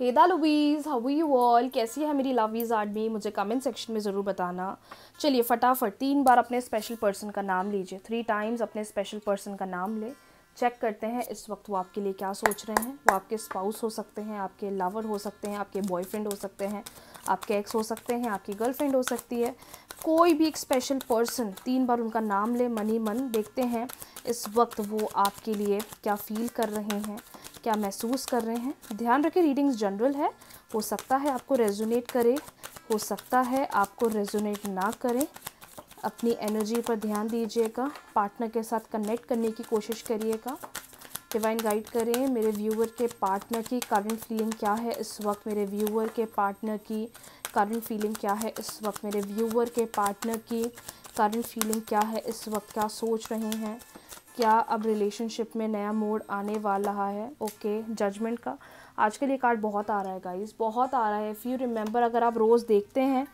हेदा lovies how you all कैसी है मेरी लवीज़ आर्मी मुझे कमेंट सेक्शन में ज़रूर बताना चलिए फटाफट तीन बार अपने स्पेशल पर्सन का नाम लीजिए थ्री टाइम्स अपने स्पेशल पर्सन का नाम लें चेक करते हैं इस वक्त वो आपके लिए क्या सोच रहे हैं वो आपके स्पाउस हो सकते हैं आपके लवर हो सकते हैं आपके बॉयफ्रेंड हो सकते हैं आपके एक्स हो सकते हैं आपकी गर्लफ्रेंड हो सकती है कोई भी एक स्पेशल पर्सन तीन बार उनका नाम ले मनी मन देखते हैं इस वक्त वो आपके लिए क्या फील कर रहे हैं क्या महसूस कर रहे हैं ध्यान रखें रीडिंग्स जनरल है हो सकता है आपको रेजोनेट करे हो सकता है आपको रेजोनेट ना करें अपनी एनर्जी पर ध्यान दीजिएगा पार्टनर के साथ कनेक्ट करने की कोशिश करिएगा डिवाइन गाइड करें मेरे व्यूअर के पार्टनर की करंट फीलिंग क्या है इस वक्त मेरे व्यूअर के पार्टनर की करंट फीलिंग क्या है इस वक्त मेरे व्यूअर के पार्टनर की करंट फीलिंग क्या है इस वक्त क्या सोच रहे हैं क्या अब रिलेशनशिप में नया मोड आने वाला है ओके okay, जजमेंट का आजकल ये कार्ड बहुत आ रहा है गाइस बहुत आ रहा है इफ़ यू रिमेंबर अगर आप रोज़ देखते हैं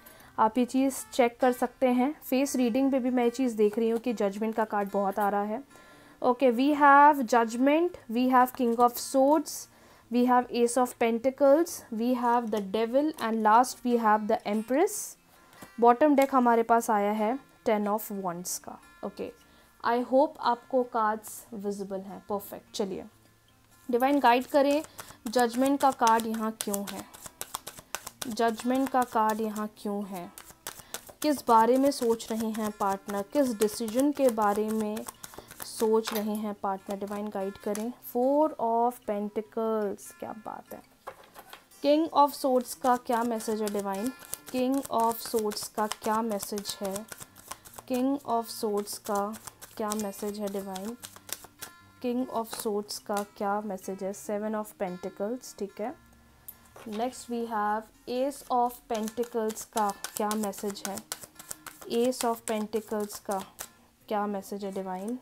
आप ये चीज़ चेक कर सकते हैं फेस रीडिंग पे भी मैं ये चीज़ देख रही हूँ कि जजमेंट का कार्ड बहुत आ रहा है okay we have judgement we have king of swords we have ace of pentacles we have the devil and last we have the empress bottom deck हमारे पास आया है टेन ऑफ वॉन्ट्स का ओके okay. आई होप आपको cards visible हैं perfect चलिए divine guide करें judgement का कार्ड यहाँ क्यों है जजमेंट का कार्ड यहाँ क्यों है किस बारे में सोच रहे हैं पार्टनर किस डिसीजन के बारे में सोच रहे हैं पार्टनर डिवाइन गाइड करें फोर ऑफ पेंटिकल्स क्या बात है किंग ऑफ सोर्ट्स का क्या मैसेज है डिवाइन किंग ऑफ सोर्ट्स का क्या मैसेज है किंग ऑफ सोर्ट्स का क्या मैसेज है डिवाइन किंग ऑफ सोट्स का क्या मैसेज है सेवन ऑफ पेंटिकल्स ठीक है next we have ace of pentacles का क्या मैसेज है एस ऑफ पेंटिकल्स का क्या मैसेज है divine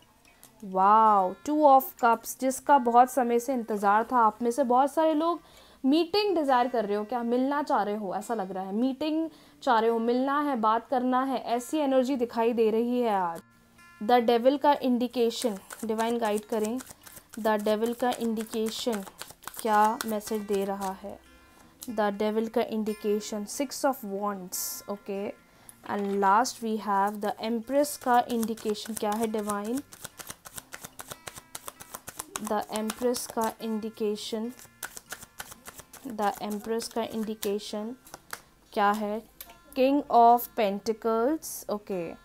wow two of cups जिसका बहुत समय से इंतज़ार था आप में से बहुत सारे लोग मीटिंग डिज़ायर कर रहे हो क्या मिलना चाह रहे हो ऐसा लग रहा है मीटिंग चाह रहे हो मिलना है बात करना है ऐसी एनर्जी दिखाई दे रही है आज द डेविल का इंडिकेशन डिवाइन गाइड करें द डेविल का इंडिकेशन क्या मैसेज दे रहा है द डेविल का indication six of wands okay and last we have the empress का इंडिकेशन क्या है डिवाइन द एम्प्रेस का इंडिकेशन द एम्प्रेस का इंडिकेशन क्या है king of pentacles okay okay.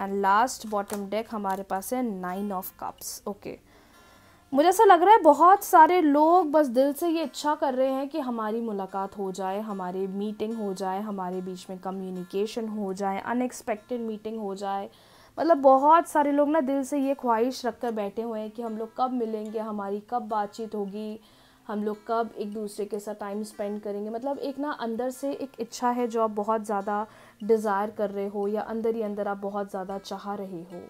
And last bottom deck हमारे पास है नाइन ऑफ कप्स ओके मुझे ऐसा लग रहा है बहुत सारे लोग बस दिल से ये इच्छा कर रहे हैं कि हमारी मुलाकात हो जाए हमारी मीटिंग हो जाए हमारे बीच में कम्युनिकेशन हो जाए अनएक्सपेक्टेड मीटिंग हो जाए मतलब बहुत सारे लोग ना दिल से ये ख्वाहिश रख कर बैठे हुए हैं कि हम लोग कब मिलेंगे हमारी कब बातचीत होगी हम लोग कब एक दूसरे के साथ टाइम स्पेंड करेंगे मतलब एक ना अंदर से एक इच्छा है जो आप बहुत ज़्यादा डिज़ायर कर रहे हो या अंदर ही अंदर आप बहुत ज़्यादा चाह रहे हो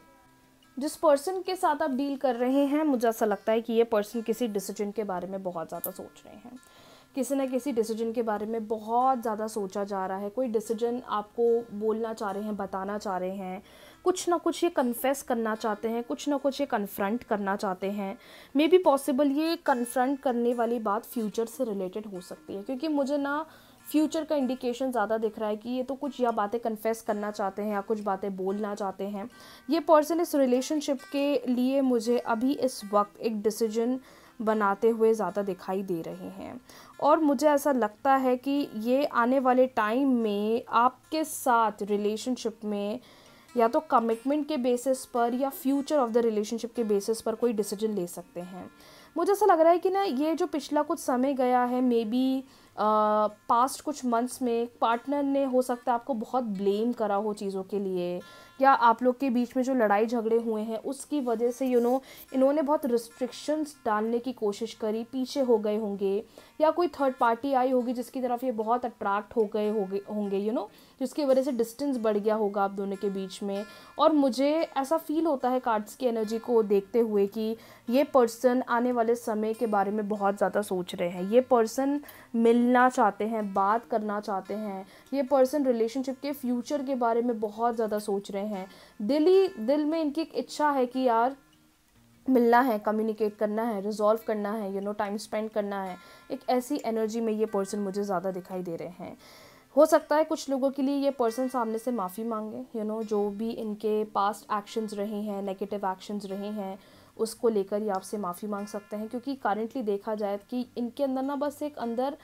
जिस पर्सन के साथ आप डील कर रहे हैं मुझे ऐसा लगता है कि ये पर्सन किसी डिसीजन के बारे में बहुत ज़्यादा सोच रहे हैं किसी न किसी डिसीजन के बारे में बहुत ज़्यादा सोचा जा रहा है कोई डिसीजन आपको बोलना चाह रहे हैं बताना चाह रहे हैं कुछ ना कुछ ये कन्फेस करना चाहते हैं कुछ ना कुछ ये कन्फ्रंट करना चाहते हैं मे बी पॉसिबल ये कन्फ्रंट करने वाली बात फ्यूचर से रिलेटेड हो सकती है क्योंकि मुझे ना फ्यूचर का इंडिकेशन ज़्यादा दिख रहा है कि ये तो कुछ या बातें कन्फेस करना चाहते हैं या कुछ बातें बोलना चाहते हैं ये पर्सन इस रिलेशनशिप के लिए मुझे अभी इस वक्त एक डिसीजन बनाते हुए ज़्यादा दिखाई दे रहे हैं और मुझे ऐसा लगता है कि ये आने वाले टाइम में आपके साथ रिलेशनशिप में या तो कमिटमेंट के बेसिस पर या फ्यूचर ऑफ द रिलेशनशिप के बेसिस पर कोई डिसीजन ले सकते हैं मुझे ऐसा लग रहा है कि ना ये जो पिछला कुछ समय गया है मे बी पास्ट कुछ मंथ्स में पार्टनर ने हो सकता है आपको बहुत ब्लेम करा हो चीज़ों के लिए या आप लोग के बीच में जो लड़ाई झगड़े हुए हैं उसकी वजह से यू नो इन्होंने बहुत रिस्ट्रिक्शंस डालने की कोशिश करी पीछे हो गए होंगे या कोई थर्ड पार्टी आई होगी जिसकी तरफ ये बहुत अट्रैक्ट हो गए होंगे होंगे यू नो जिसकी वजह से डिस्टेंस बढ़ गया होगा आप दोनों के बीच में और मुझे ऐसा फील होता है कार्ड्स की एनर्जी को देखते हुए कि ये पर्सन आने वाले समय के बारे में बहुत ज़्यादा सोच रहे हैं ये पर्सन मिल मिलना चाहते हैं बात करना चाहते हैं ये पर्सन रिलेशनशिप के फ्यूचर के बारे में बहुत ज़्यादा सोच रहे हैं दिल ही दिल में इनकी एक इच्छा है कि यार मिलना है कम्युनिकेट करना है रिजॉल्व करना है यू नो टाइम स्पेंड करना है एक ऐसी एनर्जी में ये पर्सन मुझे ज़्यादा दिखाई दे रहे हैं हो सकता है कुछ लोगों के लिए ये पर्सन सामने से माफ़ी मांगे यू you नो know, जो भी इनके पास्ट एक्शंस रहे हैं नेगेटिव एक्शंस रहे हैं उसको लेकर ये आपसे माफ़ी मांग सकते हैं क्योंकि करेंटली देखा जाए कि इनके अंदर ना बस एक अंदर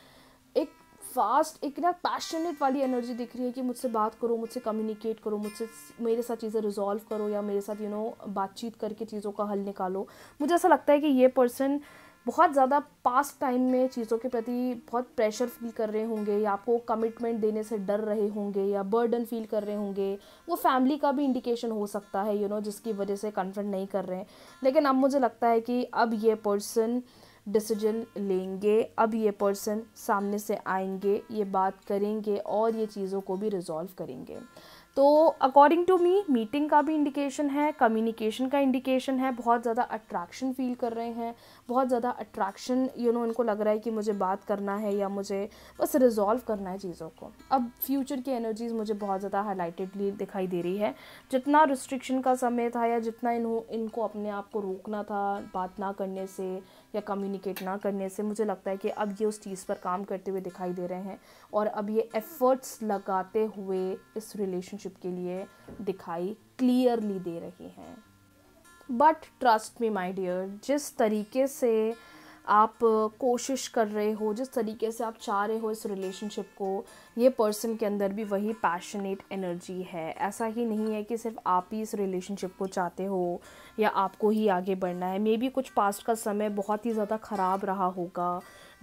एक फास्ट एक ना पैशनेट वाली एनर्जी दिख रही है कि मुझसे बात करो मुझसे कम्युनिकेट करो मुझसे मेरे साथ चीज़ें रिजॉल्व करो या मेरे साथ यू नो बातचीत करके चीज़ों का हल निकालो मुझे ऐसा लगता है कि ये पर्सन बहुत ज़्यादा पास्ट टाइम में चीज़ों के प्रति बहुत प्रेशर फील कर रहे होंगे या आपको कमिटमेंट देने से डर रहे होंगे या बर्डन फील कर रहे होंगे वो फैमिली का भी इंडिकेशन हो सकता है यू you नो know, जिसकी वजह से कन्फर्ट नहीं कर रहे हैं लेकिन अब मुझे लगता है कि अब ये पर्सन डिसीजन लेंगे अब ये पर्सन सामने से आएंगे ये बात करेंगे और ये चीज़ों को भी रिज़ॉल्व करेंगे तो अकॉर्डिंग टू मी मीटिंग का भी इंडिकेशन है कम्युनिकेशन का इंडिकेशन है बहुत ज़्यादा अट्रैक्शन फील कर रहे हैं बहुत ज़्यादा अट्रैक्शन यू नो इनको लग रहा है कि मुझे बात करना है या मुझे बस रिजॉल्व करना है चीज़ों को अब फ्यूचर की एनर्जीज़ मुझे बहुत ज़्यादा हाईलाइटेडली दिखाई दे रही है जितना रिस्ट्रिक्शन का समय था या जितना इन्हों इनको अपने आप को रोकना था बात ना करने से या कम्युनिकेट ना करने से मुझे लगता है कि अब ये उस चीज़ पर काम करते हुए दिखाई दे रहे हैं और अब ये एफ़र्ट्स लगाते हुए इस रिलेशनशिप रिलेशनशिप के लिए दिखाई क्लियरली दे रही हैं but trust me my dear जिस तरीके से आप कोशिश कर रहे हो जिस तरीके से आप चाह रहे हो इस रिलेशनशिप को ये पर्सन के अंदर भी वही पैशनेट एनर्जी है ऐसा ही नहीं है कि सिर्फ आप ही इस रिलेशनशिप को चाहते हो या आपको ही आगे बढ़ना है मे बी कुछ पास्ट का समय बहुत ही ज़्यादा ख़राब रहा होगा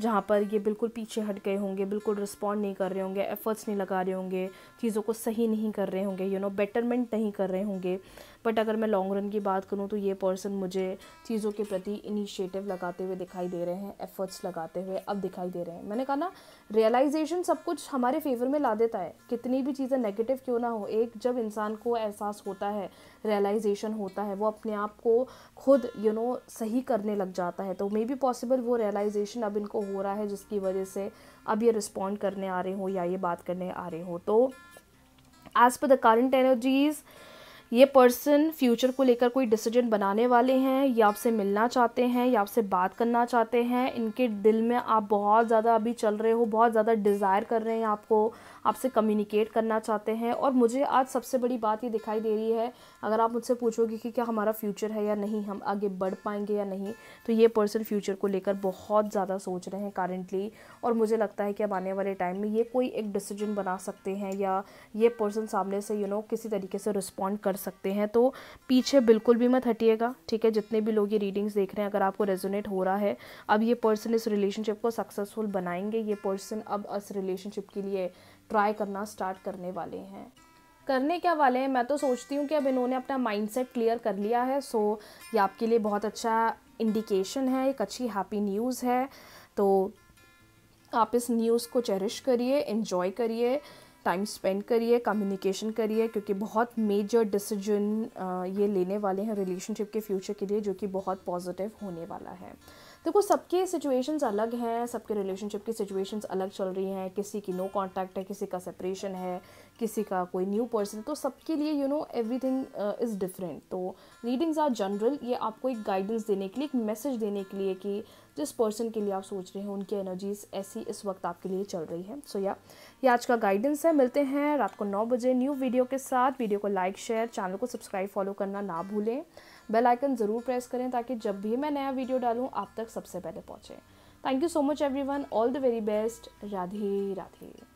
जहाँ पर ये बिल्कुल पीछे हट गए होंगे बिल्कुल रिस्पॉन्ड नहीं कर रहे होंगे एफ़र्ट्स नहीं लगा रहे होंगे चीज़ों को सही नहीं कर रहे होंगे यू नो बेटरमेंट नहीं कर रहे होंगे बट अगर मैं लॉन्ग रन की बात करूँ तो ये पर्सन मुझे चीज़ों के प्रति इनिशिएटिव लगाते हुए दिखाई दे रहे हैं एफ़र्ट्स लगाते हुए अब दिखाई दे रहे हैं मैंने कहा ना रियलाइजेशन सब कुछ हमारे फेवर में ला देता है कितनी भी चीज़ें नेगेटिव क्यों ना हो एक जब इंसान को एहसास होता है रियलाइजेशन होता है वो अपने आप को खुद यू you नो know, सही करने लग जाता है तो मे बी पॉसिबल वो रियलाइजेशन अब इनको हो रहा है जिसकी वजह से अब ये रिस्पॉन्ड करने आ रहे हो या ये बात करने आ रहे हो तो as per the current energies ये पर्सन फ्यूचर को लेकर कोई डिसीजन बनाने वाले हैं या आपसे मिलना चाहते हैं या आपसे बात करना चाहते हैं इनके दिल में आप बहुत ज़्यादा अभी चल रहे हो बहुत ज़्यादा डिज़ायर कर रहे हैं आपको आपसे कम्युनिकेट करना चाहते हैं और मुझे आज सबसे बड़ी बात ये दिखाई दे रही है अगर आप मुझसे पूछोगे कि क्या हमारा फ्यूचर है या नहीं हम आगे बढ़ पाएंगे या नहीं तो ये पर्सन फ्यूचर को लेकर बहुत ज़्यादा सोच रहे हैं करेंटली और मुझे लगता है कि अब आने वाले टाइम में ये कोई एक डिसीजन बना सकते हैं या ये पर्सन सामने से यू you नो know, किसी तरीके से रिस्पॉन्ड कर सकते हैं तो पीछे बिल्कुल भी मत हटिएगा ठीक है जितने भी लोग ये रीडिंग्स देख रहे हैं अगर आपको रेजोनेट हो रहा है अब ये पर्सन इस रिलेशनशिप को सक्सेसफुल बनाएंगे ये पर्सन अब इस रिलेशनशिप के लिए ट्राई करना स्टार्ट करने वाले हैं करने क्या वाले हैं मैं तो सोचती हूँ कि अब इन्होंने अपना माइंडसेट क्लियर कर लिया है सो ये आपके लिए बहुत अच्छा इंडिकेशन है एक अच्छी हैप्पी न्यूज़ है तो आप इस न्यूज़ को चेरिश करिए इन्जॉय करिए टाइम स्पेंड करिए कम्युनिकेशन करिए क्योंकि बहुत मेजर डिसीजन ये लेने वाले हैं रिलेशनशिप के फ्यूचर के लिए जो कि बहुत पॉजिटिव होने वाला है देखो सबके सिचुएशंस अलग हैं सबके रिलेशनशिप की सिचुएशंस अलग चल रही हैं किसी की नो कांटेक्ट है किसी का सेपरेशन है किसी का कोई न्यू पर्सन तो सबके लिए you know everything is different तो रीडिंग्स आर जनरल ये आपको एक गाइडेंस देने के लिए एक मैसेज देने के लिए कि जिस पर्सन के लिए आप सोच रहे हैं उनकी एनर्जीज ऐसी इस वक्त आपके लिए चल रही है सो so, या yeah, ये आज का गाइडेंस है मिलते हैं रात को नौ बजे न्यू वीडियो के साथ वीडियो को लाइक शेयर चैनल को सब्सक्राइब फॉलो करना ना भूलें बेल आइकन ज़रूर प्रेस करें ताकि जब भी मैं नया वीडियो डालूँ आप तक सबसे पहले पहुँचें thank you so much everyone all the very best Radhe Radhe